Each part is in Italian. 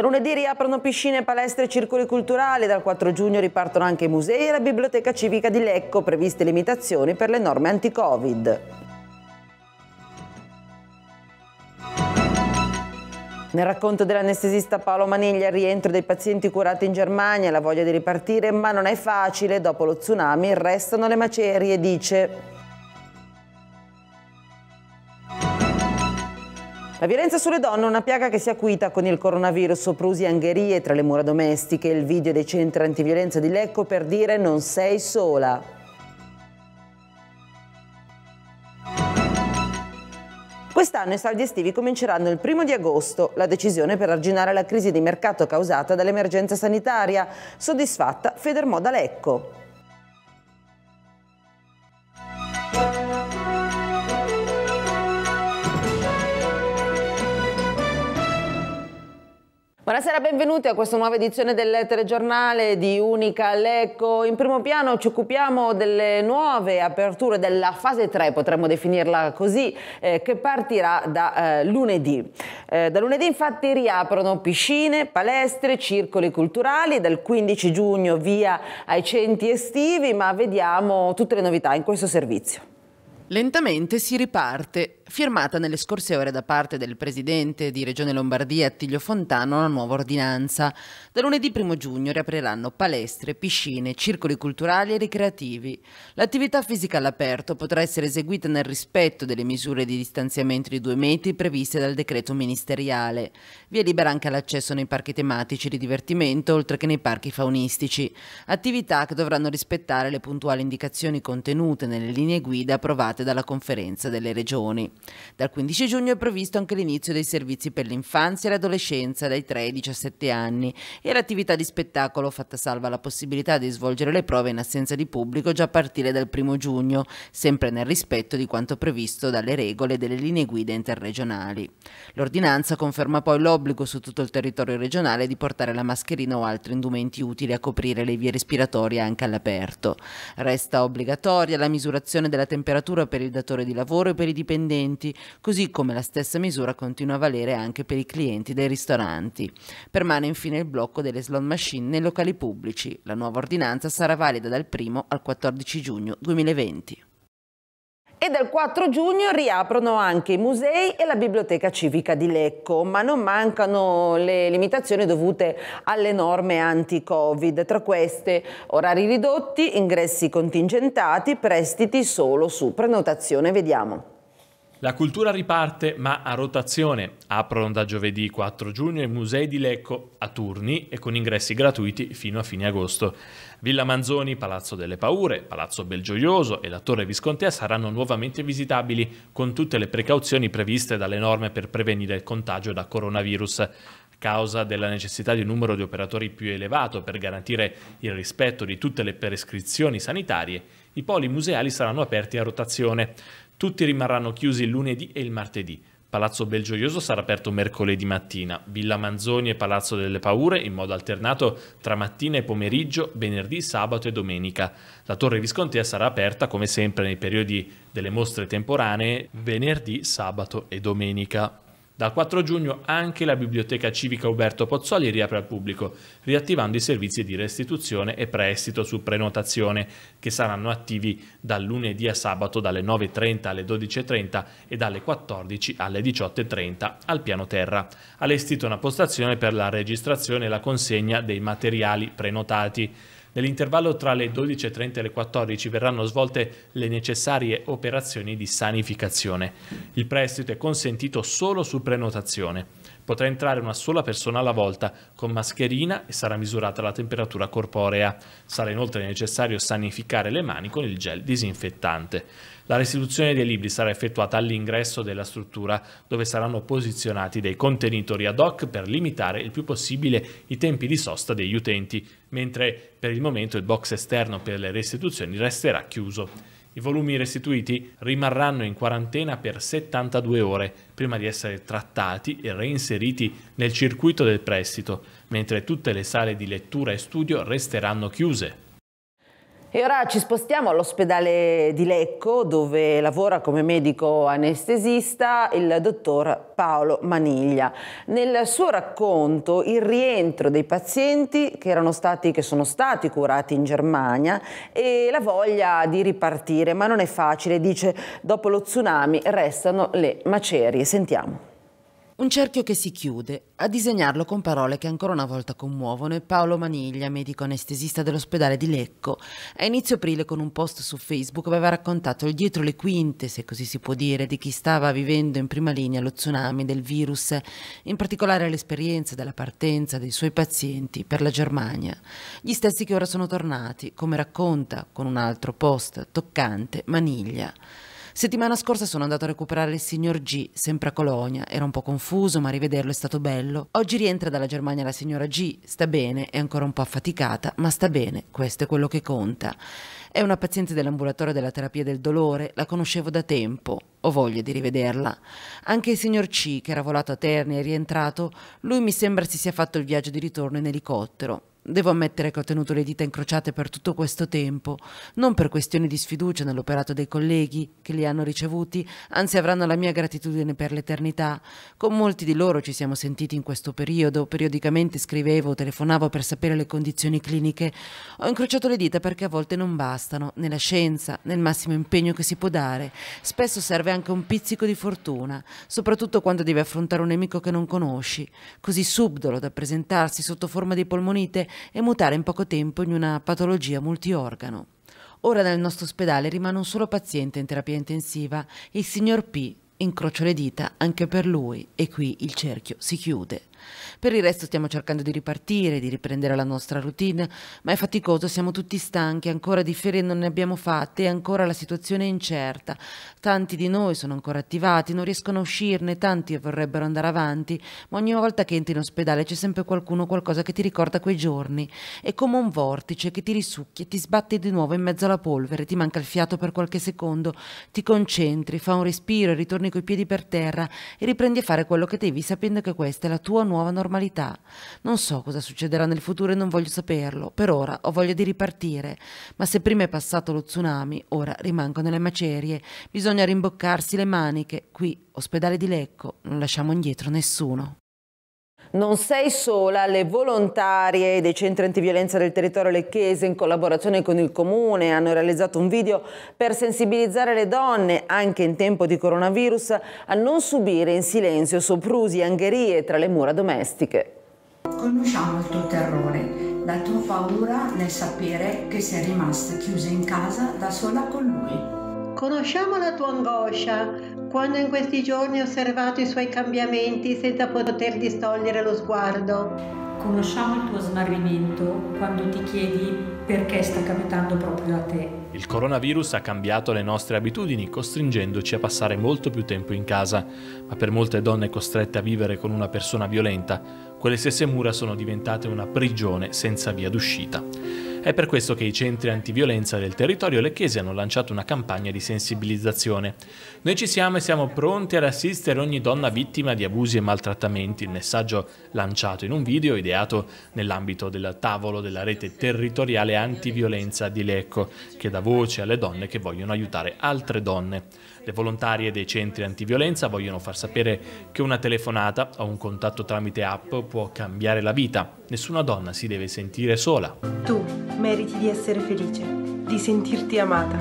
Da lunedì riaprono piscine, palestre e circoli culturali, dal 4 giugno ripartono anche i musei e la biblioteca civica di Lecco, previste limitazioni per le norme anti-Covid. Nel racconto dell'anestesista Paolo Maniglia il rientro dei pazienti curati in Germania, la voglia di ripartire, ma non è facile, dopo lo tsunami restano le macerie, dice. La violenza sulle donne è una piaga che si è acuita con il coronavirus, soprusi e angherie tra le mura domestiche, il video dei centri antiviolenza di Lecco per dire non sei sola. Quest'anno i saldi estivi cominceranno il primo di agosto, la decisione per arginare la crisi di mercato causata dall'emergenza sanitaria, soddisfatta Federmoda Lecco. Buonasera, benvenuti a questa nuova edizione del telegiornale di Unica Lecco. In primo piano ci occupiamo delle nuove aperture della fase 3, potremmo definirla così, eh, che partirà da eh, lunedì. Eh, da lunedì infatti riaprono piscine, palestre, circoli culturali, dal 15 giugno via ai centri estivi, ma vediamo tutte le novità in questo servizio. Lentamente si riparte firmata nelle scorse ore da parte del presidente di Regione Lombardia Attilio Fontano la nuova ordinanza. Da lunedì 1 giugno riapriranno palestre, piscine, circoli culturali e ricreativi. L'attività fisica all'aperto potrà essere eseguita nel rispetto delle misure di distanziamento di due metri previste dal decreto ministeriale. Via libera anche l'accesso nei parchi tematici di divertimento, oltre che nei parchi faunistici. Attività che dovranno rispettare le puntuali indicazioni contenute nelle linee guida approvate dalla conferenza delle regioni. Dal 15 giugno è previsto anche l'inizio dei servizi per l'infanzia e l'adolescenza dai 3 ai 17 anni e l'attività di spettacolo fatta salva la possibilità di svolgere le prove in assenza di pubblico già a partire dal 1 giugno, sempre nel rispetto di quanto previsto dalle regole delle linee guida interregionali. L'ordinanza conferma poi l'obbligo su tutto il territorio regionale di portare la mascherina o altri indumenti utili a coprire le vie respiratorie anche all'aperto. Resta obbligatoria la misurazione della temperatura per il datore di lavoro e per i dipendenti clienti, così come la stessa misura continua a valere anche per i clienti dei ristoranti. Permane infine il blocco delle slot machine nei locali pubblici. La nuova ordinanza sarà valida dal 1 al 14 giugno 2020 e dal 4 giugno riaprono anche i musei e la biblioteca civica di Lecco, ma non mancano le limitazioni dovute alle norme anti-Covid, tra queste orari ridotti, ingressi contingentati, prestiti solo su prenotazione, vediamo. La cultura riparte ma a rotazione. Aprono da giovedì 4 giugno i musei di Lecco a turni e con ingressi gratuiti fino a fine agosto. Villa Manzoni, Palazzo delle Paure, Palazzo Belgioioso e la Torre Viscontea saranno nuovamente visitabili con tutte le precauzioni previste dalle norme per prevenire il contagio da coronavirus A causa della necessità di un numero di operatori più elevato per garantire il rispetto di tutte le prescrizioni sanitarie, i poli museali saranno aperti a rotazione. Tutti rimarranno chiusi il lunedì e il martedì. Palazzo Belgioioso sarà aperto mercoledì mattina, Villa Manzoni e Palazzo delle Paure in modo alternato tra mattina e pomeriggio, venerdì, sabato e domenica. La Torre Viscontea sarà aperta come sempre nei periodi delle mostre temporanee, venerdì, sabato e domenica. Dal 4 giugno anche la Biblioteca Civica Uberto Pozzoli riapre al pubblico, riattivando i servizi di restituzione e prestito su prenotazione, che saranno attivi dal lunedì a sabato dalle 9.30 alle 12.30 e dalle 14 alle 18.30 al piano terra. Allestita una postazione per la registrazione e la consegna dei materiali prenotati. Nell'intervallo tra le 12.30 e le 14 verranno svolte le necessarie operazioni di sanificazione. Il prestito è consentito solo su prenotazione. Potrà entrare una sola persona alla volta con mascherina e sarà misurata la temperatura corporea. Sarà inoltre necessario sanificare le mani con il gel disinfettante. La restituzione dei libri sarà effettuata all'ingresso della struttura dove saranno posizionati dei contenitori ad hoc per limitare il più possibile i tempi di sosta degli utenti, mentre per il momento il box esterno per le restituzioni resterà chiuso. I volumi restituiti rimarranno in quarantena per 72 ore prima di essere trattati e reinseriti nel circuito del prestito, mentre tutte le sale di lettura e studio resteranno chiuse. E ora ci spostiamo all'ospedale di Lecco dove lavora come medico anestesista il dottor Paolo Maniglia. Nel suo racconto il rientro dei pazienti che, erano stati, che sono stati curati in Germania e la voglia di ripartire, ma non è facile, dice dopo lo tsunami restano le macerie. Sentiamo. Un cerchio che si chiude. A disegnarlo con parole che ancora una volta commuovono è Paolo Maniglia, medico anestesista dell'ospedale di Lecco. A inizio aprile con un post su Facebook aveva raccontato il dietro le quinte, se così si può dire, di chi stava vivendo in prima linea lo tsunami del virus, in particolare l'esperienza della partenza dei suoi pazienti per la Germania. Gli stessi che ora sono tornati, come racconta con un altro post toccante Maniglia. Settimana scorsa sono andato a recuperare il signor G, sempre a Colonia. Era un po' confuso, ma rivederlo è stato bello. Oggi rientra dalla Germania la signora G, sta bene, è ancora un po' affaticata, ma sta bene, questo è quello che conta. È una paziente dell'ambulatorio della terapia del dolore, la conoscevo da tempo, ho voglia di rivederla. Anche il signor C, che era volato a Terni e rientrato, lui mi sembra si sia fatto il viaggio di ritorno in elicottero. Devo ammettere che ho tenuto le dita incrociate per tutto questo tempo, non per questioni di sfiducia nell'operato dei colleghi che li hanno ricevuti, anzi avranno la mia gratitudine per l'eternità. Con molti di loro ci siamo sentiti in questo periodo, periodicamente scrivevo, telefonavo per sapere le condizioni cliniche. Ho incrociato le dita perché a volte non bastano, nella scienza, nel massimo impegno che si può dare. Spesso serve anche un pizzico di fortuna, soprattutto quando devi affrontare un nemico che non conosci, così subdolo da presentarsi sotto forma di polmonite e mutare in poco tempo in una patologia multiorgano. Ora nel nostro ospedale rimane un solo paziente in terapia intensiva, il signor P. Incrocio le dita anche per lui e qui il cerchio si chiude. Per il resto stiamo cercando di ripartire, di riprendere la nostra routine, ma è faticoso, siamo tutti stanchi, ancora di ferie non ne abbiamo fatte e ancora la situazione è incerta. Tanti di noi sono ancora attivati, non riescono a uscirne, tanti vorrebbero andare avanti, ma ogni volta che entri in ospedale c'è sempre qualcuno o qualcosa che ti ricorda quei giorni. È come un vortice che ti risucchia, ti sbatte di nuovo in mezzo alla polvere, ti manca il fiato per qualche secondo, ti concentri, fa un respiro e ritorni coi piedi per terra e riprendi a fare quello che devi sapendo che questa è la tua nuova nuova normalità. Non so cosa succederà nel futuro e non voglio saperlo. Per ora ho voglia di ripartire, ma se prima è passato lo tsunami, ora rimango nelle macerie. Bisogna rimboccarsi le maniche. Qui, ospedale di Lecco, non lasciamo indietro nessuno. Non sei sola, le volontarie dei centri antiviolenza del territorio lecchese in collaborazione con il comune hanno realizzato un video per sensibilizzare le donne, anche in tempo di coronavirus, a non subire in silenzio soprusi e angherie tra le mura domestiche. Conosciamo il tuo terrore, la tua paura nel sapere che sei rimasta chiusa in casa da sola con lui. Conosciamo la tua angoscia, quando in questi giorni ho osservato i suoi cambiamenti senza poter distogliere lo sguardo. Conosciamo il tuo smarrimento quando ti chiedi perché sta capitando proprio a te. Il coronavirus ha cambiato le nostre abitudini, costringendoci a passare molto più tempo in casa, ma per molte donne costrette a vivere con una persona violenta, quelle stesse mura sono diventate una prigione senza via d'uscita. È per questo che i centri antiviolenza del territorio lecchese hanno lanciato una campagna di sensibilizzazione. Noi ci siamo e siamo pronti ad assistere ogni donna vittima di abusi e maltrattamenti, il messaggio lanciato in un video ideato nell'ambito del tavolo della rete territoriale antiviolenza di Lecco, che dà voce alle donne che vogliono aiutare altre donne. Le volontarie dei centri antiviolenza vogliono far sapere che una telefonata o un contatto tramite app può cambiare la vita. Nessuna donna si deve sentire sola. Tu meriti di essere felice, di sentirti amata.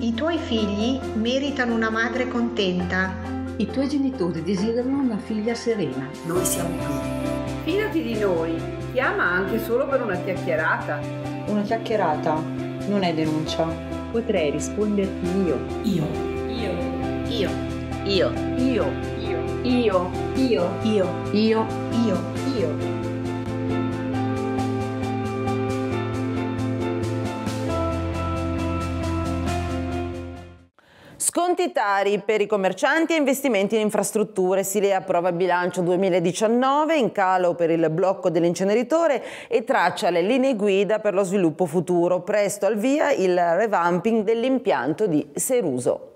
I tuoi figli meritano una madre contenta. I tuoi genitori desiderano una figlia serena. Noi siamo qui. Fidati di noi. Chiama anche solo per una chiacchierata. Una chiacchierata non è denuncia. Potrei risponderti io. Io io. Io. Io. Io. Io. Io. Io. Io. Io. Io. Sconti tari per i commercianti e investimenti in infrastrutture. Silea approva il bilancio 2019 in calo per il blocco dell'inceneritore e traccia le linee guida per lo sviluppo futuro. Presto al via il revamping dell'impianto di Seruso.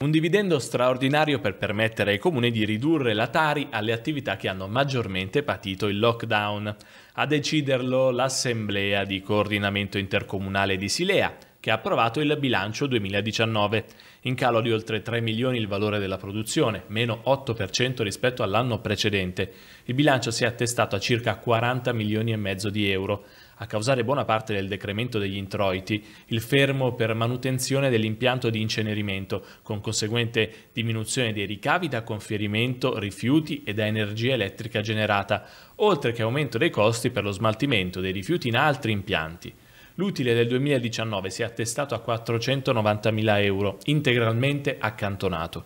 Un dividendo straordinario per permettere ai comuni di ridurre la Tari alle attività che hanno maggiormente patito il lockdown. A deciderlo l'Assemblea di coordinamento intercomunale di Silea, che ha approvato il bilancio 2019 in calo di oltre 3 milioni il valore della produzione, meno 8% rispetto all'anno precedente. Il bilancio si è attestato a circa 40 milioni e mezzo di euro. A causare buona parte del decremento degli introiti, il fermo per manutenzione dell'impianto di incenerimento, con conseguente diminuzione dei ricavi da conferimento, rifiuti e da energia elettrica generata, oltre che aumento dei costi per lo smaltimento dei rifiuti in altri impianti. L'utile del 2019 si è attestato a 490.000 euro, integralmente accantonato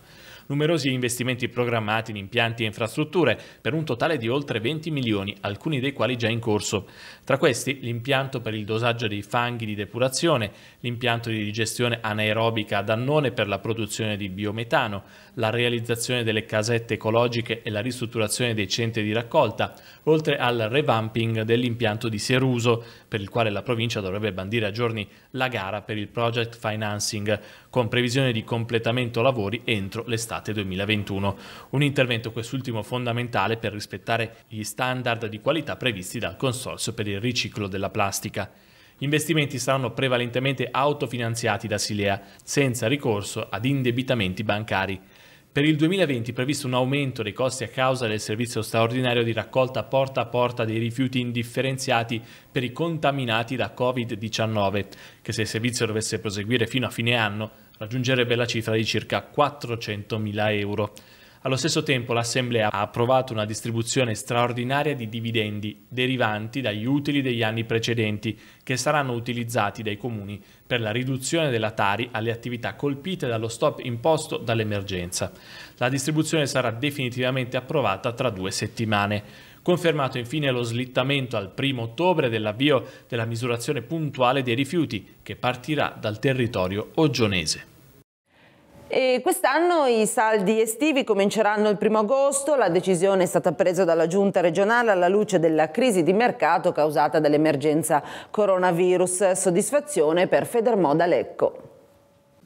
numerosi investimenti programmati in impianti e infrastrutture per un totale di oltre 20 milioni, alcuni dei quali già in corso. Tra questi l'impianto per il dosaggio dei fanghi di depurazione, l'impianto di digestione anaerobica ad annone per la produzione di biometano, la realizzazione delle casette ecologiche e la ristrutturazione dei centri di raccolta, oltre al revamping dell'impianto di Seruso, per il quale la provincia dovrebbe bandire a giorni la gara per il project financing con previsione di completamento lavori entro l'estate 2021. Un intervento quest'ultimo fondamentale per rispettare gli standard di qualità previsti dal Consorzio per il riciclo della plastica. Gli investimenti saranno prevalentemente autofinanziati da Silea, senza ricorso ad indebitamenti bancari. Per il 2020 è previsto un aumento dei costi a causa del servizio straordinario di raccolta porta a porta dei rifiuti indifferenziati per i contaminati da Covid-19, che se il servizio dovesse proseguire fino a fine anno raggiungerebbe la cifra di circa 400.000 euro. Allo stesso tempo l'Assemblea ha approvato una distribuzione straordinaria di dividendi derivanti dagli utili degli anni precedenti che saranno utilizzati dai comuni per la riduzione della Tari alle attività colpite dallo stop imposto dall'emergenza. La distribuzione sarà definitivamente approvata tra due settimane. Confermato infine lo slittamento al 1 ottobre dell'avvio della misurazione puntuale dei rifiuti che partirà dal territorio oggionese. Quest'anno i saldi estivi cominceranno il 1 agosto, la decisione è stata presa dalla giunta regionale alla luce della crisi di mercato causata dall'emergenza coronavirus. Soddisfazione per Federmoda Lecco.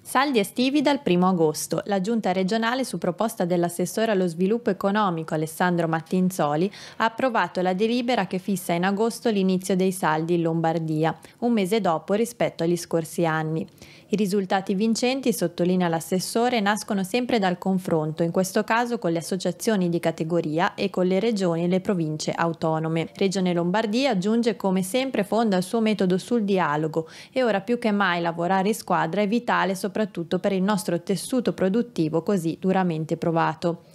Saldi estivi dal 1 agosto. La Giunta regionale, su proposta dell'assessore allo sviluppo economico Alessandro Mattinzoli, ha approvato la delibera che fissa in agosto l'inizio dei saldi in Lombardia, un mese dopo rispetto agli scorsi anni. I risultati vincenti, sottolinea l'assessore, nascono sempre dal confronto, in questo caso con le associazioni di categoria e con le regioni e le province autonome. Regione Lombardia aggiunge come sempre fonda il suo metodo sul dialogo e ora più che mai lavorare in squadra è vitale soprattutto soprattutto per il nostro tessuto produttivo così duramente provato.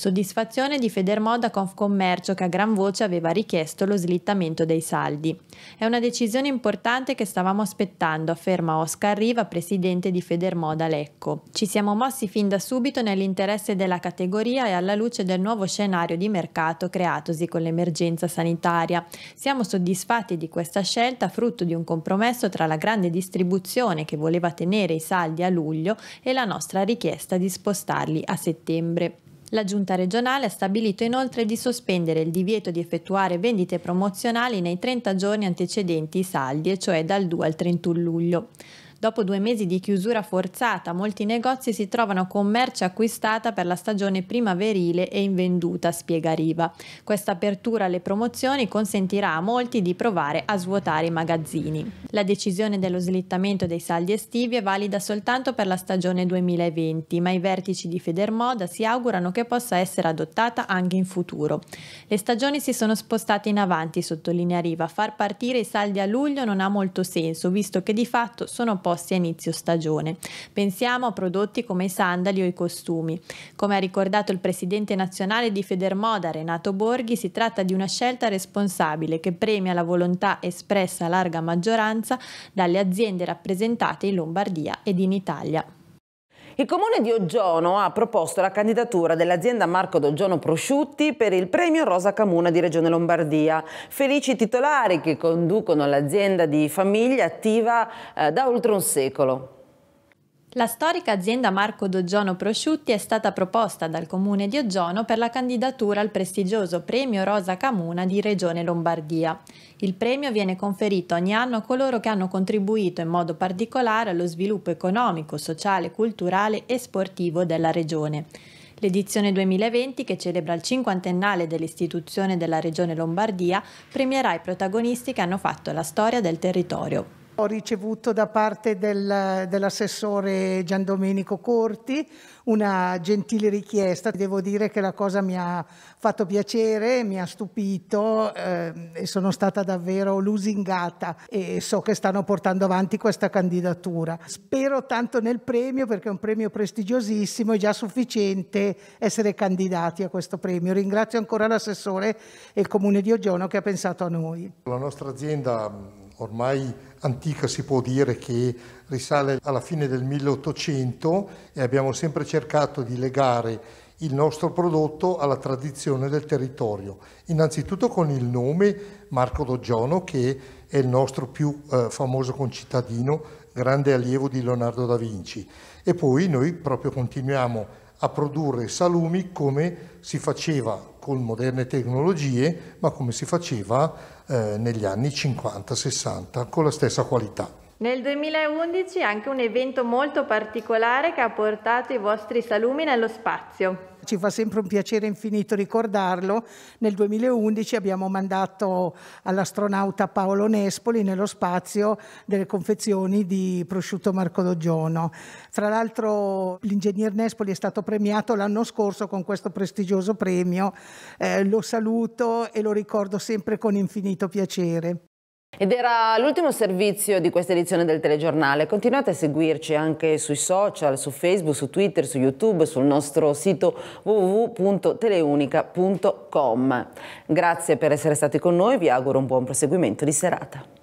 Soddisfazione di Federmoda Confcommercio che a gran voce aveva richiesto lo slittamento dei saldi. È una decisione importante che stavamo aspettando, afferma Oscar Riva, presidente di Federmoda Lecco. Ci siamo mossi fin da subito nell'interesse della categoria e alla luce del nuovo scenario di mercato creatosi con l'emergenza sanitaria. Siamo soddisfatti di questa scelta frutto di un compromesso tra la grande distribuzione che voleva tenere i saldi a luglio e la nostra richiesta di spostarli a settembre. La giunta regionale ha stabilito inoltre di sospendere il divieto di effettuare vendite promozionali nei 30 giorni antecedenti i saldi, e cioè dal 2 al 31 luglio. Dopo due mesi di chiusura forzata, molti negozi si trovano con merce acquistata per la stagione primaverile e invenduta, spiega Riva. Questa apertura alle promozioni consentirà a molti di provare a svuotare i magazzini. La decisione dello slittamento dei saldi estivi è valida soltanto per la stagione 2020, ma i vertici di Federmoda si augurano che possa essere adottata anche in futuro. Le stagioni si sono spostate in avanti, sottolinea Riva. Far partire i saldi a luglio non ha molto senso, visto che di fatto sono pochi proposti a inizio stagione. Pensiamo a prodotti come i sandali o i costumi. Come ha ricordato il presidente nazionale di Federmoda Renato Borghi, si tratta di una scelta responsabile che premia la volontà espressa a larga maggioranza dalle aziende rappresentate in Lombardia ed in Italia. Il comune di Oggiono ha proposto la candidatura dell'azienda Marco D'Oggiono Prosciutti per il premio Rosa Camuna di Regione Lombardia. Felici titolari che conducono l'azienda di famiglia attiva eh, da oltre un secolo. La storica azienda Marco Doggiono Prosciutti è stata proposta dal comune di Oggiono per la candidatura al prestigioso premio Rosa Camuna di Regione Lombardia. Il premio viene conferito ogni anno a coloro che hanno contribuito in modo particolare allo sviluppo economico, sociale, culturale e sportivo della regione. L'edizione 2020, che celebra il cinquantennale dell'istituzione della Regione Lombardia, premierà i protagonisti che hanno fatto la storia del territorio. Ho ricevuto da parte del, dell'assessore Giandomenico Corti una gentile richiesta. Devo dire che la cosa mi ha fatto piacere, mi ha stupito eh, e sono stata davvero lusingata e so che stanno portando avanti questa candidatura. Spero tanto nel premio perché è un premio prestigiosissimo, è già sufficiente essere candidati a questo premio. Ringrazio ancora l'assessore e il comune di Oggiono che ha pensato a noi. La nostra azienda ormai antica si può dire che risale alla fine del 1800 e abbiamo sempre cercato di legare il nostro prodotto alla tradizione del territorio. Innanzitutto con il nome Marco Doggiono che è il nostro più eh, famoso concittadino, grande allievo di Leonardo da Vinci. E poi noi proprio continuiamo a produrre salumi come si faceva con moderne tecnologie, ma come si faceva eh, negli anni 50-60 con la stessa qualità. Nel 2011 anche un evento molto particolare che ha portato i vostri salumi nello spazio. Ci fa sempre un piacere infinito ricordarlo. Nel 2011 abbiamo mandato all'astronauta Paolo Nespoli nello spazio delle confezioni di prosciutto Marco Doggiono. Tra l'altro l'ingegner Nespoli è stato premiato l'anno scorso con questo prestigioso premio. Eh, lo saluto e lo ricordo sempre con infinito piacere. Ed era l'ultimo servizio di questa edizione del telegiornale. Continuate a seguirci anche sui social, su Facebook, su Twitter, su YouTube, sul nostro sito www.teleunica.com. Grazie per essere stati con noi, vi auguro un buon proseguimento di serata.